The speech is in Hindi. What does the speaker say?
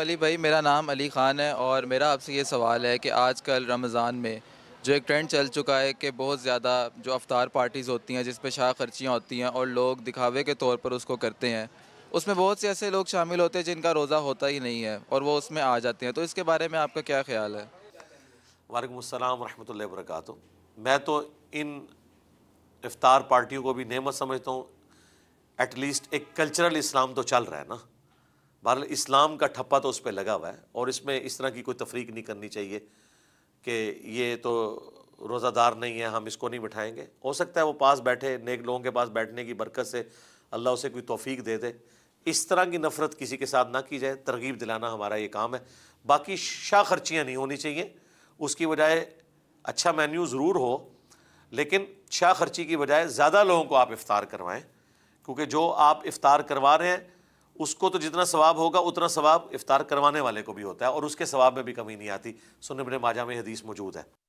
अली भाई मेरा नाम अली ख़ान है और मेरा आपसे ये सवाल है कि आज कल रमज़ान में जो एक ट्रेंड चल चुका है कि बहुत ज़्यादा जो अफ्तार पार्टीज़ होती हैं जिस पर शाह खर्चियाँ होती हैं और लोग दिखावे के तौर पर उसको करते हैं उसमें बहुत से ऐसे लोग शामिल होते हैं जिनका रोज़ा होता ही नहीं है और वो उसमें आ जाते हैं तो इसके बारे में आपका क्या ख्याल है वालेकुम अस्सलाम व मैं तो इन इफ्तार पार्टियों को भी नेमत समझता हूँ एटलीस्ट एक कल्चरल इस्लाम तो चल रहा है ना बहर इस्लाम का ठप्पा तो उस पर लगा हुआ है और इसमें इस तरह की कोई तफरीक नहीं करनी चाहिए कि ये तो रोज़ादार नहीं है हम इसको नहीं बिठाएंगे हो सकता है वो पास बैठे नेक लोगों के पास बैठने की बरकत से अल्लाह उसे कोई तोफ़ी दे दे इस तरह की नफ़रत किसी के साथ ना की जाए तरगीब दिलाना हमारा ये काम है बाकी शाह खर्चियाँ नहीं होनी चाहिए उसकी बजाय अच्छा मेन्यू ज़रूर हो लेकिन शाह खर्ची की बजाय ज़्यादा लोगों को आप इफ़ार करवाएँ क्योंकि जो आप इफ़ार करवा रहे हैं उसको तो जितना सवाब होगा उतना सवाब इफ्तार करवाने वाले को भी होता है और उसके सवाब में भी कमी नहीं आती सुन माजा में हदीस मौजूद है